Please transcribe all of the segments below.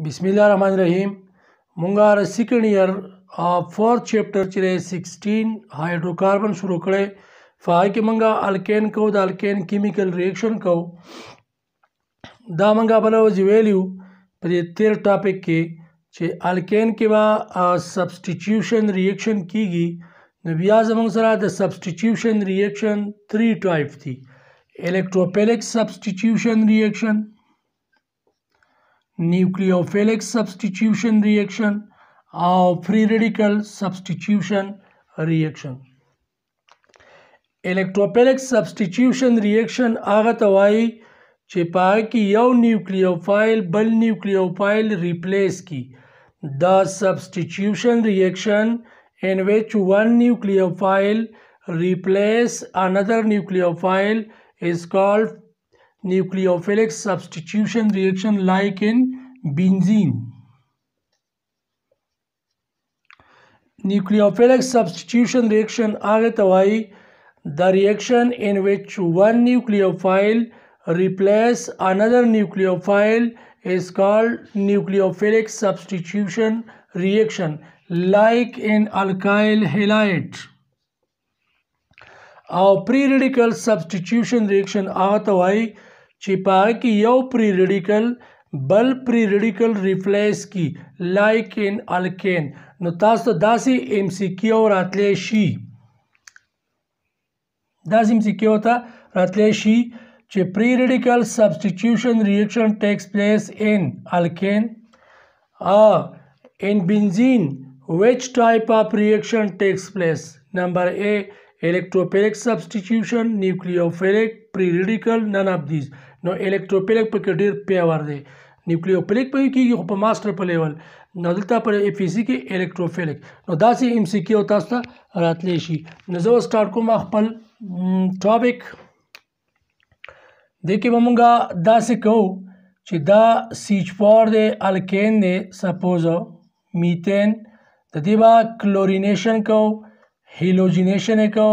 بسم الله الرحمن الرحیم مونږه ر سیکنډ ایئر فورث چیپټر چې 16 هایدروکاربن شروع کړي فای کې مونږه الکین کو د الکین کیمیکل ریاکشن کو دا مونږه بل وځ ویلیو په دې 13 ټاپک کې چې الکین کې با سبستټیوشن ریاکشن کیږي نو بیا زمونږ سره د سبستټیوشن ریاکشن 3 ټایپ دي الکتروپیلیک سبستټیوشن ریاکشن nucleophilic substitution reaction और free radical substitution reaction electrophilic substitution reaction आगत वाई चिपा की यो न्यूक्लियोफाइल बल न्यूक्लियोफाइल रिप्लेस की the substitution reaction in which one nucleophile replace another nucleophile is called nucleophilic substitution reaction like in benzene nucleophilic substitution reaction आगे तो आई the reaction in which one nucleophile replace another nucleophile is called nucleophilic substitution reaction like in alkyl halide और free radical substitution reaction आगे तो आई छिपा है कि प्री रेडिकल बल रेडिकल रिफ्लेक्स की लाइक इन अलकेन नास तो दासी एम सी क्यों रातले शी दास एम सी क्यों था रातले शी चे free radical substitution reaction takes place in alkane uh in benzene which type of reaction takes place number A electrophilic substitution nucleophilic free radical none of these نو الکتروفیلیک پکې ډیر پیور دی نیوکلیوفیلیک په کېږي خو په ماسټر په لیول نو دلته پر اف سی کې الکتروفیلیک نو داسې ایم سی کې او تاسو ته راتلی شي نو زه سٹارټ کوم خپل ټاپک د کې مونږه داسې کوو چې دا سیچ فور دی الکین دی سپوز میتین د دې با کلورینیشن کو هیلوجینیشن کو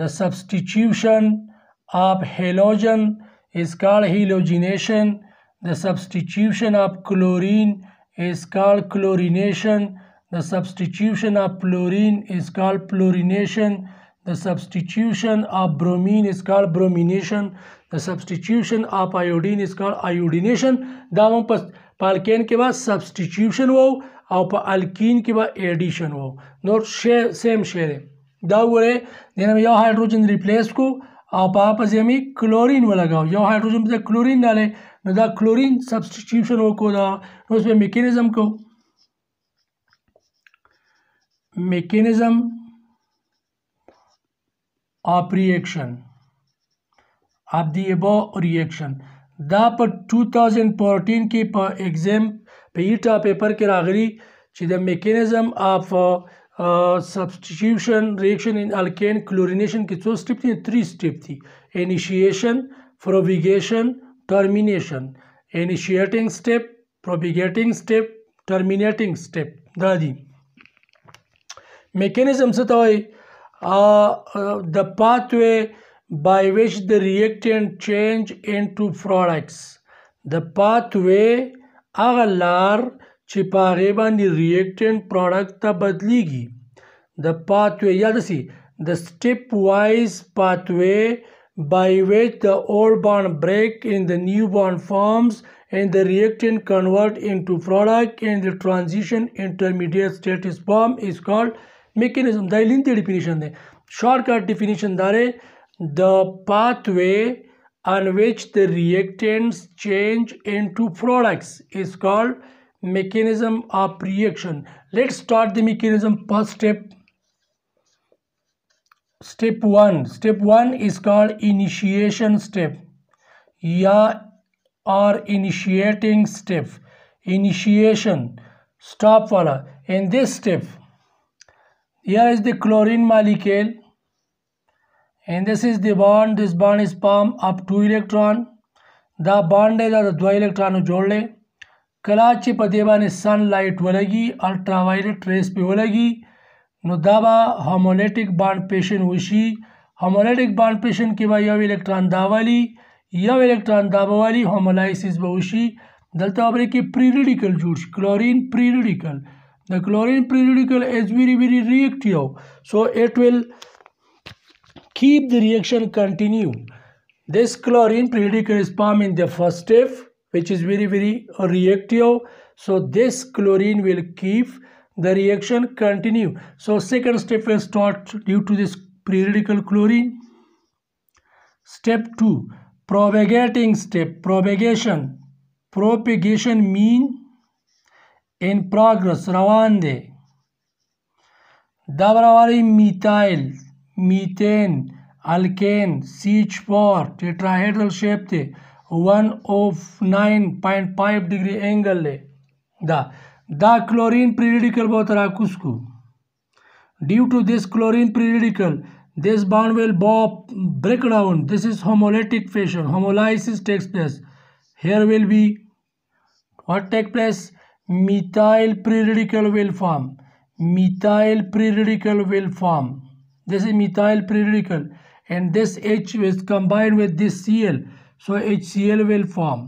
د سبسټیټیوشن اپ هیلوجن is called halogenation. The substitution of chlorine is called chlorination. The substitution of fluorine is called fluorination. The substitution of bromine is called bromination. The substitution of iodine is called iodination. दावों पर पालकेन के बाद substitution हो और पर alkyne के बाद addition हो नोट शेयर सेम शेयर है दाव गोरे देना में हाइड्रोजन रिप्लेस को और वापस क्लोरीन वाला लगाओ जो हाइड्रोजन पर क्लोरीन डाले ना तो क्लोरीन सब्सटीट्यूशन हो को दा उसमें मेकेनिज़म को mechanism of reaction of the above reaction दा पर टू थाउजेंड फोर्टीन की एग्जाम पे ईटा पेपर के रागरी چې mechanism of substitution reaction in alkane chlorination की दो स्टेप थी थ्री स्टेप थी initiation propagation termination initiating step propagating step terminating step दादी मेकेनिज्म से तो وایي the pathway by which the change change into products the pathway هغه Chipareba reactant product badlegi. The pathway, याद रखिए the stepwise pathway by which the old bond break in the new bond forms and the reactant convert into product and the transition intermediate state is formed is called mechanism. The lengthy definition है shortcut definition दार है the pathway on which the reactants change into products is called mechanism of reaction let's start the mechanism first step step 1 step 1 is called initiation step yeah or initiating step initiation stop wala in this step here is the chlorine molecule and this is the bond this bond is formed up two electron the bond is the two electron जोड़ लें कलाचे पदे बने sun light ultra ultraviolet rays पे वलगी no दावा हॉमोलेटिक बाड पेशन उशी हॉमोलेटिक बाड पेशन के बाद यव इलेक्ट्रॉन वाली यव इलेक्ट्रॉन वाली होमोलाइसिस बहुशी दलता अपने के प्रीरिडिकल जूड़ chlorine free radical the chlorine free radical is very very reactive so it will keep the reaction continue this chlorine free radical is formed in the first step which is very very reactive so this chlorine will keep the reaction continue so second step is start due to this free radical chlorine step 2 propagating step propagation propagation mean in progress ravande dabrawari methyl methane alkane CH4 tetrahedral shape the one of nine point five degree angle ले chlorine free radical बोतरा कुस्कु due to this chlorine free radical this bond will बॉप break down this is homolytic fashion homolysis takes place here will be what take place methyl free radical will form methyl free radical will form this is methyl free radical and this H will combined with this C L so HCl will form.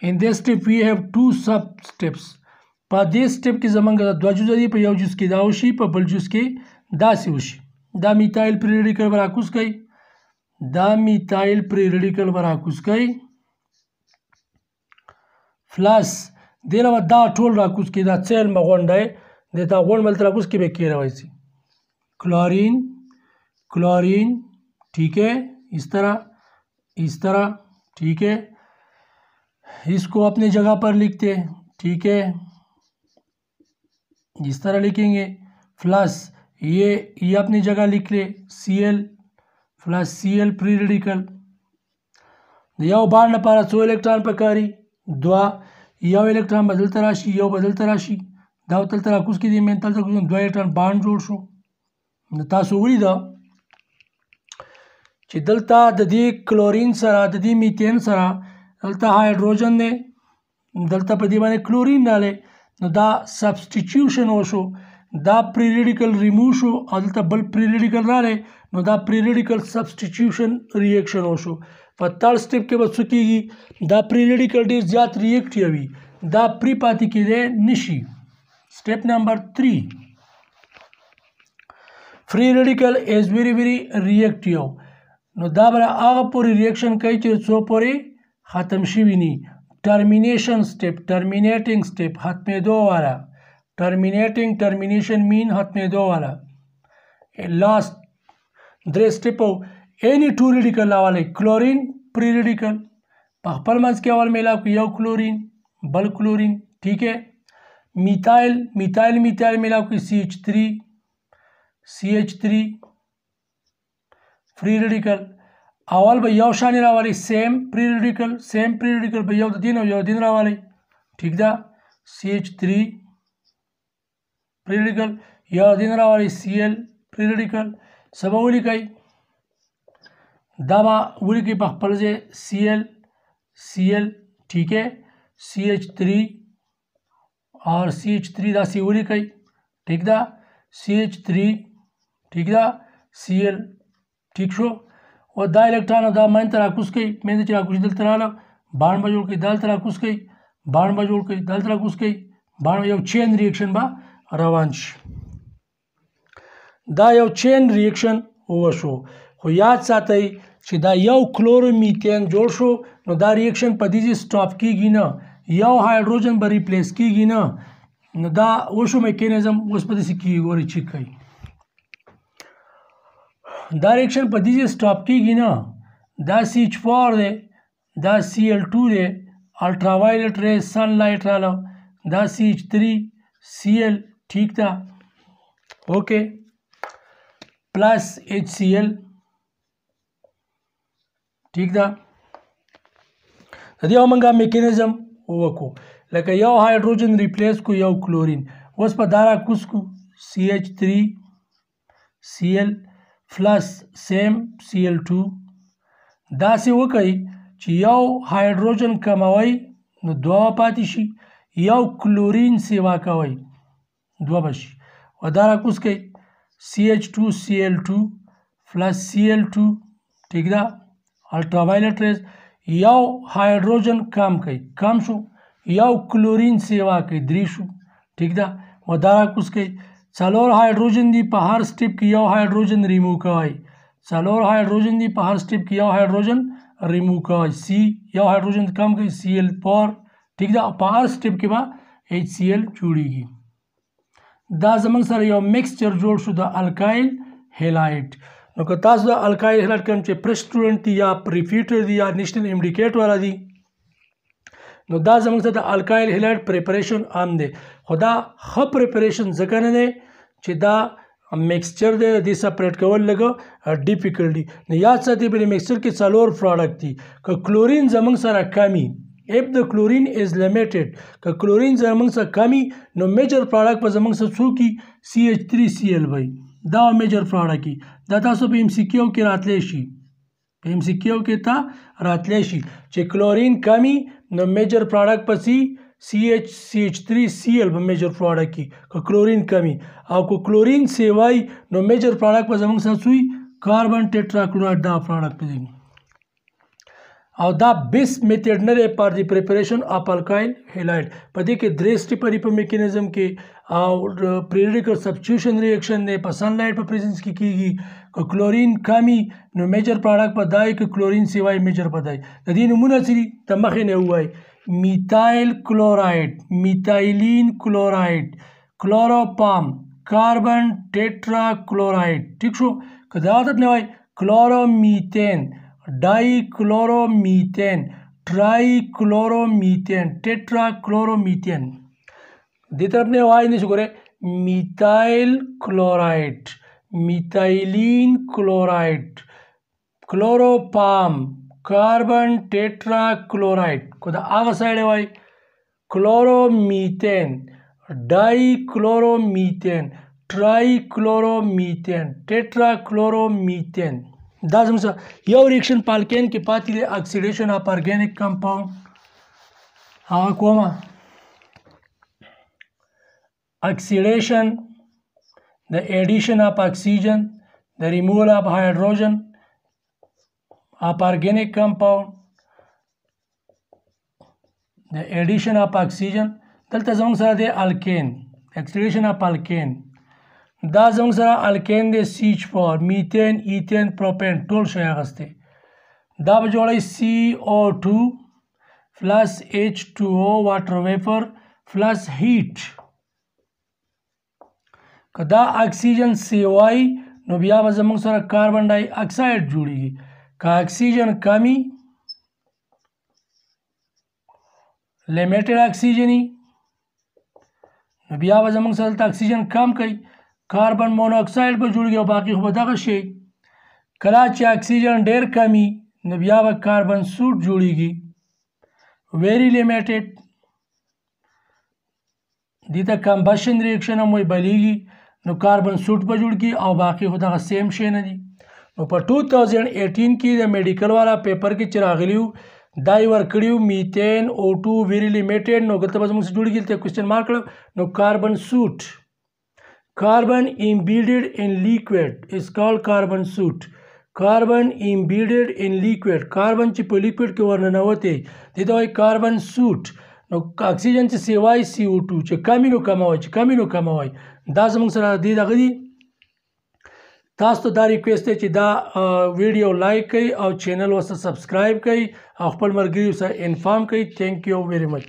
In this step we have two sub steps. په دې سټپ کې زمونږ د دوه جزو دي په یو جز کې دا وشي په بل جز کې داسې وشي دا میتایل پری ریډیکل به راکوز کوي دا میتایل پری ریډیکل به راکوز کوي پلس دې علاوه دا ټول راکوز کوي دا څیل مه غونډی دې ته غونډ بلته راکوز کې به کې روایسي chlorine chlorine ठीक है इस तरह इस तरह ठीक है इसको अपने जगह पर लिखते ठीक है इस तरह लिखेंगे प्लस ये ये अपनी जगह लिख ले C L plus C L free radical यव बाढ़ पारा सो इलेक्ट्रॉन कारी द्वा यो इलेक्ट्रॉन बदलता राशि यो बदलता राशि दाव तल तरह कुछ की दी मेन तल कुछ दो इलेक्ट्रॉन बांध जोड़ शो तासो उड़ी दा چې دلته د دې کلورین سره د دې میتین سره دلته هایدروجن دی دلته په دې باندې کلورین راغلی نو دا سبسټیټیوشن وشو دا پری ریډیکل ریمو شو او دلته بل پری ریډیکل راغلی نو دا پری ریډیکل سبسټیټیوشن ریاکشن وشو په تھرډ سټیپ کې به څه کیږي دا پری ریډیکل ډیر زیات ریاکټ کوي دا پری پاتې کېدی نشي سټیپ نمبر 3 free radical is very very reactive نو دا به هغه پورې ریاکشن کوي چې څو پورې ختم شي ویني ټرمینیشن سټیپ ټرمینیټینګ سټیپ ختمېدو والا ټرمینیټینګ ټرمینیشن مین ختمېدو والا لاست درې سټیپ اینی ټو ریډیکل راولئ کلورین پری ریډیکل په خپل منځ کې اول میلاو کړو یو کلورین بل کلورین ٹھیک ہے میتایل میتایل میتایل میلاو کړو سی ایچ تھری سی ایچ تھری free radical आवाज भाई अवशा रावाली same free radical same free radical भाई अवत दिन दिन रावाली ठीक दा C H three free radical दिन रावाली सी एल प्री रेडिकल सब उलिक दबा उलिक पलजे सी एल सी एल ठीक है सी एच थ्री और सी एच थ्री दा सी उलिक ठीक दा सी एच थ्री ठीक दा सी एल ټیک شو او دا الکترون دا مین تراکوس کوي مین چې راکوس دلته رااله باڼ به جوړ کړي دلته راکوس کوي باڼ به جوړ کړي دلته راکوس کوي باڼ یو چین ریاکشن به روان شي دا یو چین ریاکشن وشو خو یاد ساتئ چې دا یو کلورومیتین جوړ شو نو دا ریاکشن په دې سټاپ کیږي نه یو هایدروجن به ریپلیس کیږي نه نو دا وشو میکانیزم اوس په دې کې ګوري چی کوي डायरेक्शन पर दीजिए स्टॉप की ना दस इच फोर दे दस सी एल टू दे वायलेट रे सनलाइट रहा दस इच थ्री सी एल ठीक था okay plus H C L ठीक था दे मंगा मेकेनिज़म वको लगे यो हाइड्रोजन रिप्लेस को यो क्लोरीन उस पर दारा कुछ को C H three C L پلس سیم سی ال 2 داسې وکړئ چې یو هایدروجن کموي نو دوه پاتې شي یو کلورین سیوا کوي دوه بشي و دا راکوس کوي سی ایچ ټو سی ایل ټو پلس سی ایل ټو ٹھیک ده الټرا وایلټ ریز یو هایدروجن کم کوي کم شو یو کلورین سیوا کوي درې شو ٹھیک ده و دا راکوس کوي सलोर hydrogen दी बाहर स्टिप किया हाइड्रोजन रिमूव कर सलोर हाइड्रोजन दी बाहर स्टिप किया हाइड्रोजन रिमूव कर सी या हाइड्रोजन कम कर सी एल पर ठीक है बाहर स्टिप के बाद एच सी एल जुड़ेगी दस जमन सर यो मिक्सचर जोड़ शुदा अल्काइल हेलाइट नुकता अल्काइल हेलाइट कम चे प्रेस्टूडेंट या दी या नेशनल इंडिकेट वाला दी نو دا زموږ ته د الکایل هلایډ پریپریشن عام دی خو دا ښه پریپریشن ځکه نه دی چې دا مکسچر دی د سپریټ کول لګه ډیفیکلټي نو یاد ساتئ په مکسچر کې څلور پروډکټ دي که کلورین زموږ سره کمی if the chlorine is limited که کلورین زمونږ سره کمی نو میجر پروډکټ په زمونږ سره څو کی CH3Cl وای دا میجر پروډکټ کی دا تاسو په ام سی کیو کې راتلی شي MCQ કહેતા રાતલેશી જે ક્લોરીન કમી ન મેજર પ્રોડક્ટ પછી CH CH3 Cl major product કી ક્લોરીન કમી આકો ક્લોરીન સેવાય નો મેજર પ્રોડક્ટ પર જમંગ સાસુઈ કાર્બન ટેટ્રાક્લોરાઇડ દા પ્રોડક્ટ પર જમંગ او دا بیس میتھډ نه لري پر دی پریپریشن اپ الکایل هیلاید پدې کې درېس ټی پری په میکانیزم کې او پریډیکر سبسټیوشن ریاکشن نه په سن لایټ په پریزنس کې کیږي کلورین کمی نو میجر پراډکټ په دای کې کلورین سیوای میجر په دای د دې نمونه سری د مخې نه وای میتایل کلورایډ میتایلین کلورایډ کلوروپام کاربن ټیټرا کلورایډ ٹھیک شو که دا عادت نه وای کلورومیتین ڈائی کلورومیتین ट्राई क्लोरोमीथेन टेट्रा क्लोरोमीथेन दी तरफ ने वाई नहीं करे methyl chloride methylene chloride chloroform carbon tetrachloride को तो आग साइड है भाई क्लोरोमीथेन डाइक्लोरोमीथेन ट्राइक्लोरोमीथेन टेट्राक्लोरोमीथेन दस में यह रिएक्शन पालकेन के पाती ऑक्सीडेशन ऑफ ऑर्गेनिक कंपाउंड हाँ कोमा oxidation the addition of oxygen, the removal of hydrogen of organic compound, the addition of oxygen دلته زموږ سره دی الکین اکسیډیشن اف الکین دا زموږ سره الکین دی سی ایچ فور میتین ایتین پروپین ټول شی اغستې دا به جوړی سی او ټو پلس ایچ ټو او واټر ویپر پلس هیټ که دا اکسیجن سی وای نو بیا به زموږ سره کاربن ډای اکساید جوړیږي که اکسیجن کمی لیمیټډ اکسیجنی نو بیا به زموږ سره اکسیجن کم کوي کاربن مونوکساید به جوړیږي او باقي خو به دغه شی کله چې اکسیجن ډیر کمی نو بیا به کاربن سوټ جوړیږي ویری لیمیټډ دې ته کمبشن ریاکشن هم وایي بلیږي نو کاربن سوټ به جوړ کی او باقی خو دغه سیم شی نه دي نو په 2018 کې د میډیکل والا پیپر کې چې راغلیو دا یې ورکړیو میتین او 2 ویری لیمیټډ نو ګټه به موږ جوړ کیږي ته کوېشن مارک کړو نو کاربن سوټ carbon embedded in liquid is called carbon suit carbon embedded in liquid carbon چې په liquid کې ورننوتې دي دا وایي carbon suit نو اکسیجن چې سیوای سی او 2 چې کمی نو کموي چې کمی نو کموي دا زموږ سره دی دغه دی تاسو ته دا ریکوست دی چې دا ویډیو لایک کړئ او چینل وسه سبسکرایب کړئ او خپل مرګري سره انفارم کړئ ثانک یو ویری مچ